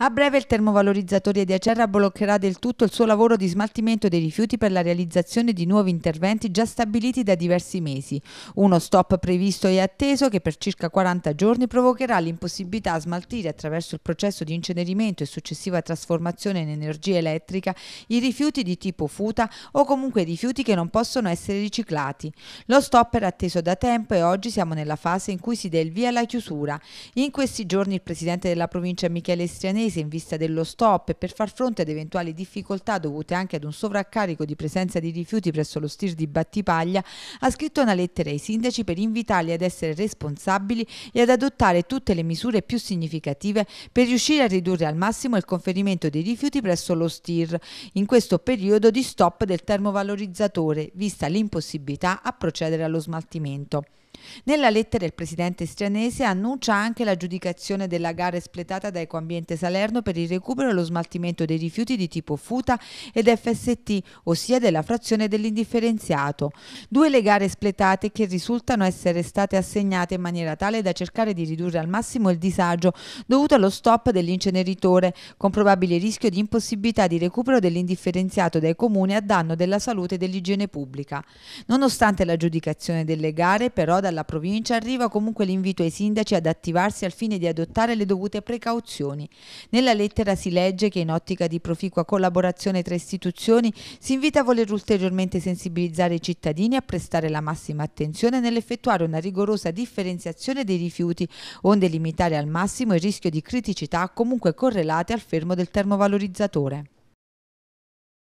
A breve il termovalorizzatore di Acerra bloccherà del tutto il suo lavoro di smaltimento dei rifiuti per la realizzazione di nuovi interventi già stabiliti da diversi mesi. Uno stop previsto e atteso che per circa 40 giorni provocherà l'impossibilità a smaltire attraverso il processo di incenerimento e successiva trasformazione in energia elettrica i rifiuti di tipo futa o comunque rifiuti che non possono essere riciclati. Lo stop era atteso da tempo e oggi siamo nella fase in cui si dà il via alla chiusura. In questi giorni il presidente della provincia Michele Strianese crisi in vista dello stop e per far fronte ad eventuali difficoltà dovute anche ad un sovraccarico di presenza di rifiuti presso lo STIR di Battipaglia, ha scritto una lettera ai sindaci per invitarli ad essere responsabili e ad adottare tutte le misure più significative per riuscire a ridurre al massimo il conferimento dei rifiuti presso lo STIR in questo periodo di stop del termovalorizzatore, vista l'impossibilità a procedere allo smaltimento. Nella lettera il presidente stranese annuncia anche l'aggiudicazione della gara espletata da Ecoambiente Salerno per il recupero e lo smaltimento dei rifiuti di tipo FUTA ed FST, ossia della frazione dell'indifferenziato. Due le gare espletate che risultano essere state assegnate in maniera tale da cercare di ridurre al massimo il disagio dovuto allo stop dell'inceneritore, con probabile rischio di impossibilità di recupero dell'indifferenziato dai comuni a danno della salute e dell'igiene pubblica. Nonostante l'aggiudicazione delle gare, però, dalla dalla provincia arriva comunque l'invito ai sindaci ad attivarsi al fine di adottare le dovute precauzioni. Nella lettera si legge che in ottica di proficua collaborazione tra istituzioni si invita a voler ulteriormente sensibilizzare i cittadini a prestare la massima attenzione nell'effettuare una rigorosa differenziazione dei rifiuti, onde limitare al massimo il rischio di criticità comunque correlate al fermo del termovalorizzatore.